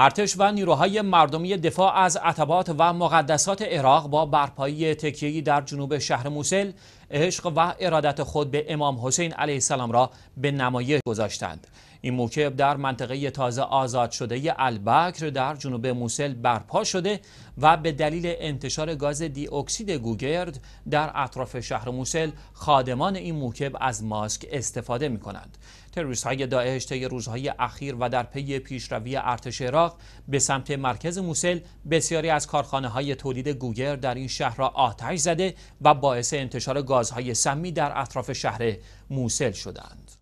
ارتش و نیروهای مردمی دفاع از عتبات و مقدسات عراق با برپایی تکیهی در جنوب شهر موسل عشق و ارادت خود به امام حسین علیه السلام را به نمایش گذاشتند این موکب در منطقه تازه آزاد شده البکر در جنوب موسل برپا شده و به دلیل انتشار گاز دی اکسید گوگرد در اطراف شهر موسل خادمان این موکب از ماسک استفاده می کنند. تروریست های داعش طی روزهای اخیر و در پی پیشروی ارتش عراق به سمت مرکز موسل بسیاری از کارخانه های تولید گوگر در این شهر را آتش زده و باعث انتشار گازهای سمی در اطراف شهر موسل شدند.